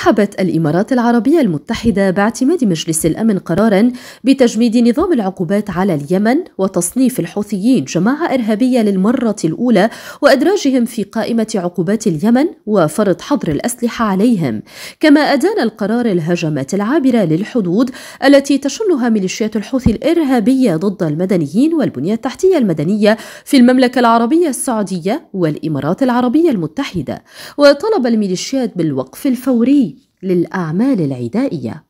رحبت الإمارات العربية المتحدة باعتماد مجلس الأمن قرارا بتجميد نظام العقوبات على اليمن وتصنيف الحوثيين جماعة إرهابية للمرة الأولى وإدراجهم في قائمة عقوبات اليمن وفرض حظر الأسلحة عليهم كما أدان القرار الهجمات العابرة للحدود التي تشنها ميليشيات الحوثي الإرهابية ضد المدنيين والبنية التحتية المدنية في المملكة العربية السعودية والإمارات العربية المتحدة وطلب الميليشيات بالوقف الفوري للأعمال العدائية